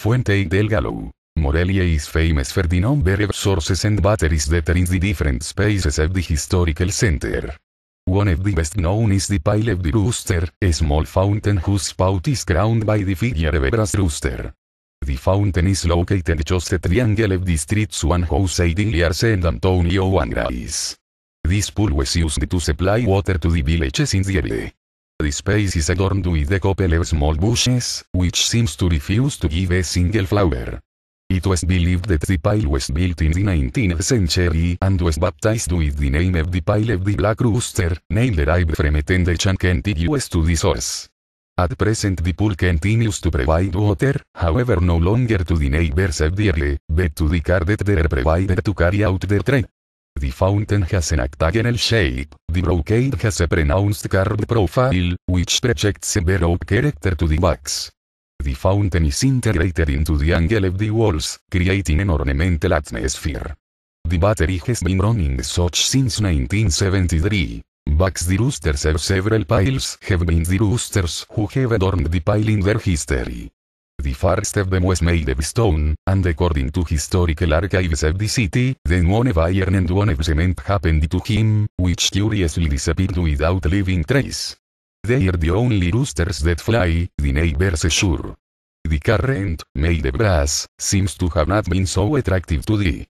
Fuente Del Galo, Morelia is famous Ferdinand of sources and batteries that are in the different spaces of the historical center. One of the best known is the Pile of the Rooster, a small fountain whose spout is crowned by the figure of a rooster. The fountain is located just at the angle of the streets one house in and Antonio Angrais. This pool was used to supply water to the villages in the area. The space is adorned with a couple of small bushes, which seems to refuse to give a single flower. It was believed that the pile was built in the 19th century and was baptized with the name of the pile of the black rooster, name derived from a tendency contiguous to the source. At present the pool continues to provide water, however no longer to the neighbors of the early, but to the car that they are provided to carry out their trade. The fountain has an octagonal shape, the brocade has a pronounced curved profile, which projects a baroque character to the wax. The fountain is integrated into the angle of the walls, creating an ornamental atmosphere. The battery has been running such since 1973. Backs the roosters of several piles have been the roosters who have adorned the pile in their history first of them was made of stone, and according to historical archives of the city, then one of iron and one of cement happened to him, which curiously disappeared without leaving trace. They are the only roosters that fly, the neighbors assure. The current, made of brass, seems to have not been so attractive to the